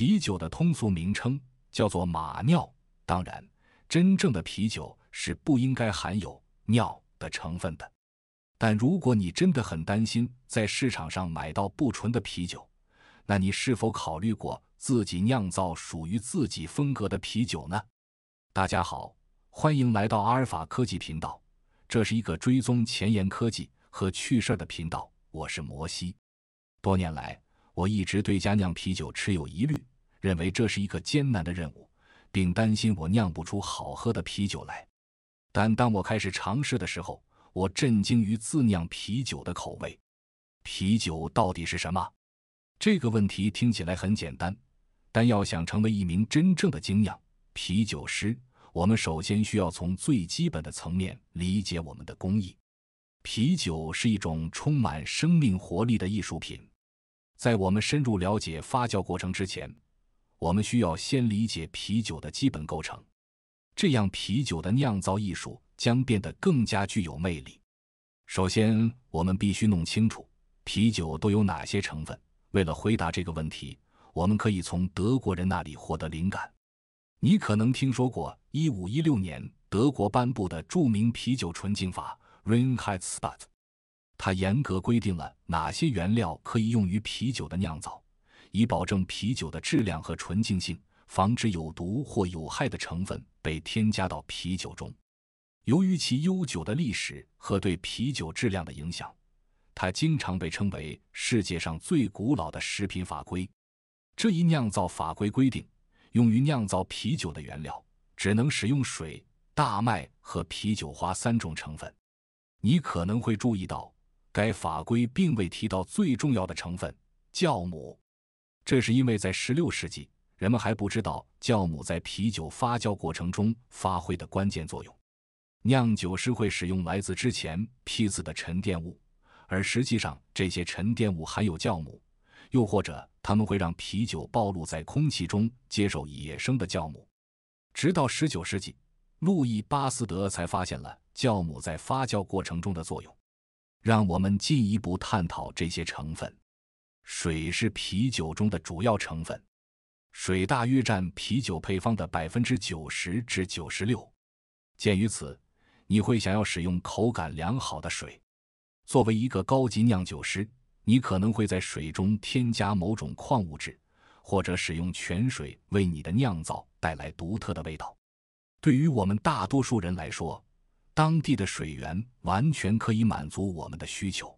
啤酒的通俗名称叫做“马尿”，当然，真正的啤酒是不应该含有尿的成分的。但如果你真的很担心在市场上买到不纯的啤酒，那你是否考虑过自己酿造属于自己风格的啤酒呢？大家好，欢迎来到阿尔法科技频道，这是一个追踪前沿科技和趣事的频道。我是摩西，多年来。我一直对家酿啤酒持有疑虑，认为这是一个艰难的任务，并担心我酿不出好喝的啤酒来。但当我开始尝试的时候，我震惊于自酿啤酒的口味。啤酒到底是什么？这个问题听起来很简单，但要想成为一名真正的精酿啤酒师，我们首先需要从最基本的层面理解我们的工艺。啤酒是一种充满生命活力的艺术品。在我们深入了解发酵过程之前，我们需要先理解啤酒的基本构成，这样啤酒的酿造艺术将变得更加具有魅力。首先，我们必须弄清楚啤酒都有哪些成分。为了回答这个问题，我们可以从德国人那里获得灵感。你可能听说过1516年德国颁布的著名啤酒纯净法 （Reinheitsgebot）。它严格规定了哪些原料可以用于啤酒的酿造，以保证啤酒的质量和纯净性，防止有毒或有害的成分被添加到啤酒中。由于其悠久的历史和对啤酒质量的影响，它经常被称为世界上最古老的食品法规。这一酿造法规规定，用于酿造啤酒的原料只能使用水、大麦和啤酒花三种成分。你可能会注意到。该法规并未提到最重要的成分——酵母，这是因为在16世纪，人们还不知道酵母在啤酒发酵过程中发挥的关键作用。酿酒师会使用来自之前批次的沉淀物，而实际上这些沉淀物含有酵母，又或者他们会让啤酒暴露在空气中，接受野生的酵母。直到19世纪，路易·巴斯德才发现了酵母在发酵过程中的作用。让我们进一步探讨这些成分。水是啤酒中的主要成分，水大约占啤酒配方的百分之九十至九十六。鉴于此，你会想要使用口感良好的水。作为一个高级酿酒师，你可能会在水中添加某种矿物质，或者使用泉水为你的酿造带来独特的味道。对于我们大多数人来说，当地的水源完全可以满足我们的需求，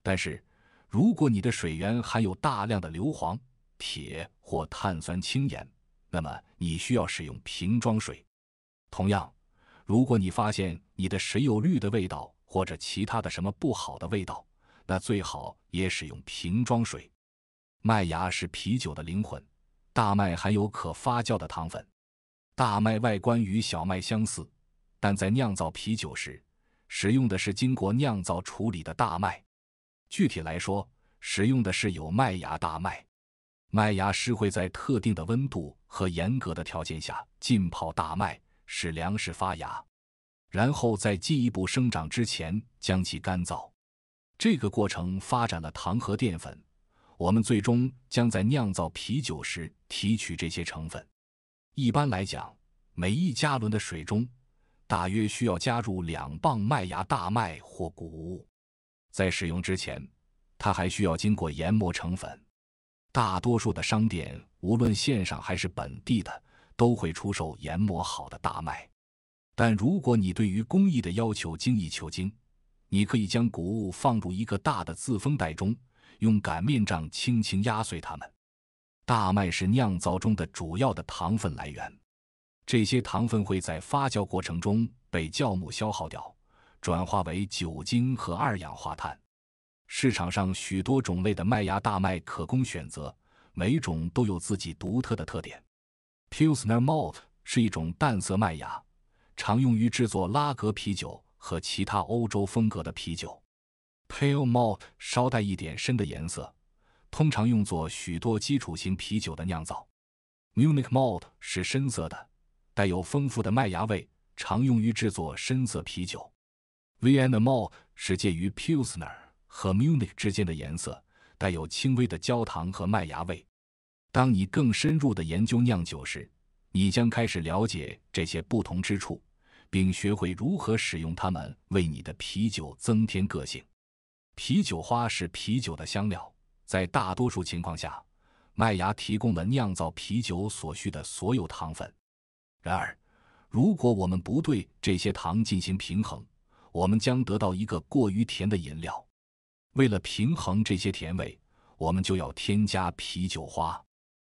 但是如果你的水源含有大量的硫磺、铁或碳酸氢盐，那么你需要使用瓶装水。同样，如果你发现你的水有绿的味道或者其他的什么不好的味道，那最好也使用瓶装水。麦芽是啤酒的灵魂，大麦含有可发酵的糖分。大麦外观与小麦相似。但在酿造啤酒时，使用的是经过酿造处理的大麦。具体来说，使用的是有麦芽大麦。麦芽是会在特定的温度和严格的条件下浸泡大麦，使粮食发芽，然后在进一步生长之前将其干燥。这个过程发展了糖和淀粉。我们最终将在酿造啤酒时提取这些成分。一般来讲，每一加仑的水中。大约需要加入两磅麦芽大麦或谷物，在使用之前，它还需要经过研磨成粉。大多数的商店，无论线上还是本地的，都会出售研磨好的大麦。但如果你对于工艺的要求精益求精，你可以将谷物放入一个大的自封袋中，用擀面杖轻轻压碎它们。大麦是酿造中的主要的糖分来源。这些糖分会在发酵过程中被酵母消耗掉，转化为酒精和二氧化碳。市场上许多种类的麦芽大麦可供选择，每种都有自己独特的特点。Pilsner malt 是一种淡色麦芽，常用于制作拉格啤酒和其他欧洲风格的啤酒。Pale malt 稍带一点深的颜色，通常用作许多基础型啤酒的酿造。Munich malt 是深色的。带有丰富的麦芽味，常用于制作深色啤酒。Vienna m a l 是介于 Pilsner 和 Munich 之间的颜色，带有轻微的焦糖和麦芽味。当你更深入的研究酿酒时，你将开始了解这些不同之处，并学会如何使用它们为你的啤酒增添个性。啤酒花是啤酒的香料，在大多数情况下，麦芽提供了酿造啤酒所需的所有糖分。然而，如果我们不对这些糖进行平衡，我们将得到一个过于甜的饮料。为了平衡这些甜味，我们就要添加啤酒花。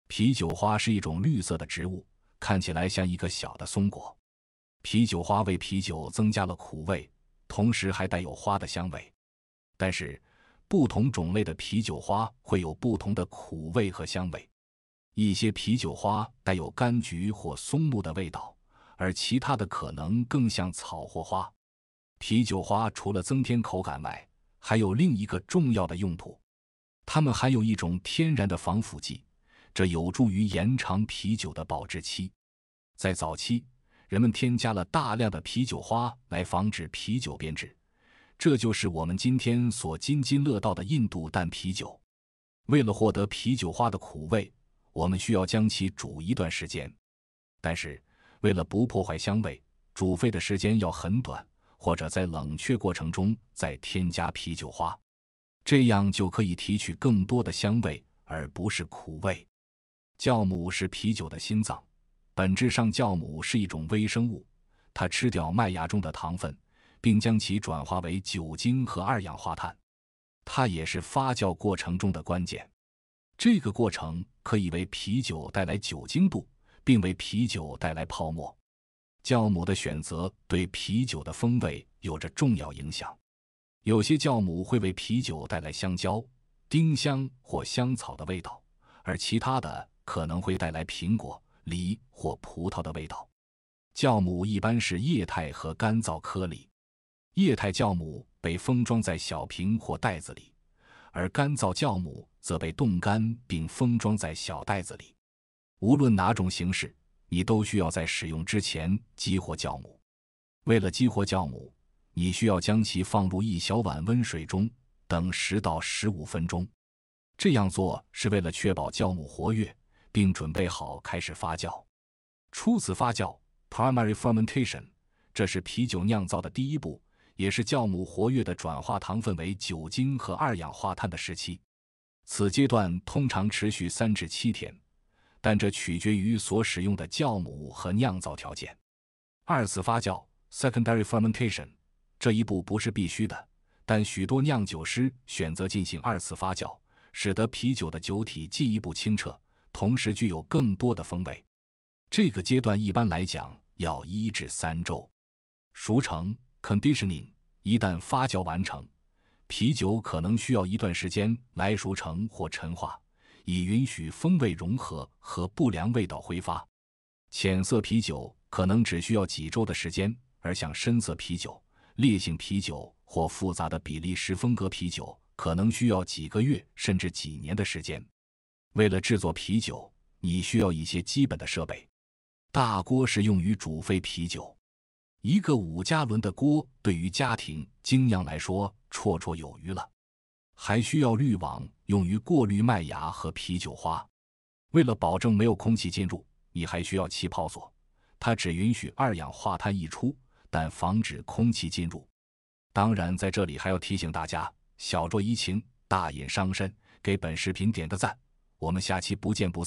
啤酒花是一种绿色的植物，看起来像一个小的松果。啤酒花为啤酒增加了苦味，同时还带有花的香味。但是，不同种类的啤酒花会有不同的苦味和香味。一些啤酒花带有柑橘或松木的味道，而其他的可能更像草或花。啤酒花除了增添口感外，还有另一个重要的用途：它们含有一种天然的防腐剂，这有助于延长啤酒的保质期。在早期，人们添加了大量的啤酒花来防止啤酒变质，这就是我们今天所津津乐道的印度淡啤酒。为了获得啤酒花的苦味。我们需要将其煮一段时间，但是为了不破坏香味，煮沸的时间要很短，或者在冷却过程中再添加啤酒花，这样就可以提取更多的香味而不是苦味。酵母是啤酒的心脏，本质上酵母是一种微生物，它吃掉麦芽中的糖分，并将其转化为酒精和二氧化碳，它也是发酵过程中的关键。这个过程可以为啤酒带来酒精度，并为啤酒带来泡沫。酵母的选择对啤酒的风味有着重要影响。有些酵母会为啤酒带来香蕉、丁香或香草的味道，而其他的可能会带来苹果、梨或葡萄的味道。酵母一般是液态和干燥颗粒。液态酵母被封装在小瓶或袋子里。而干燥酵母则被冻干并封装在小袋子里。无论哪种形式，你都需要在使用之前激活酵母。为了激活酵母，你需要将其放入一小碗温水中，等十到十五分钟。这样做是为了确保酵母活跃，并准备好开始发酵。初次发酵 （primary fermentation） 这是啤酒酿造的第一步。也是酵母活跃的转化糖分为酒精和二氧化碳的时期，此阶段通常持续三至七天，但这取决于所使用的酵母和酿造条件。二次发酵 （secondary fermentation） 这一步不是必须的，但许多酿酒师选择进行二次发酵，使得啤酒的酒体进一步清澈，同时具有更多的风味。这个阶段一般来讲要一至三周，熟成。Conditioning 一旦发酵完成，啤酒可能需要一段时间来熟成或陈化，以允许风味融合和不良味道挥发。浅色啤酒可能只需要几周的时间，而像深色啤酒、烈性啤酒或复杂的比利时风格啤酒可能需要几个月甚至几年的时间。为了制作啤酒，你需要一些基本的设备。大锅是用于煮沸啤酒。一个五加仑的锅对于家庭精酿来说绰绰有余了，还需要滤网用于过滤麦芽和啤酒花。为了保证没有空气进入，你还需要气泡锁，它只允许二氧化碳溢出，但防止空气进入。当然，在这里还要提醒大家：小酌怡情，大饮伤身。给本视频点个赞，我们下期不见不散。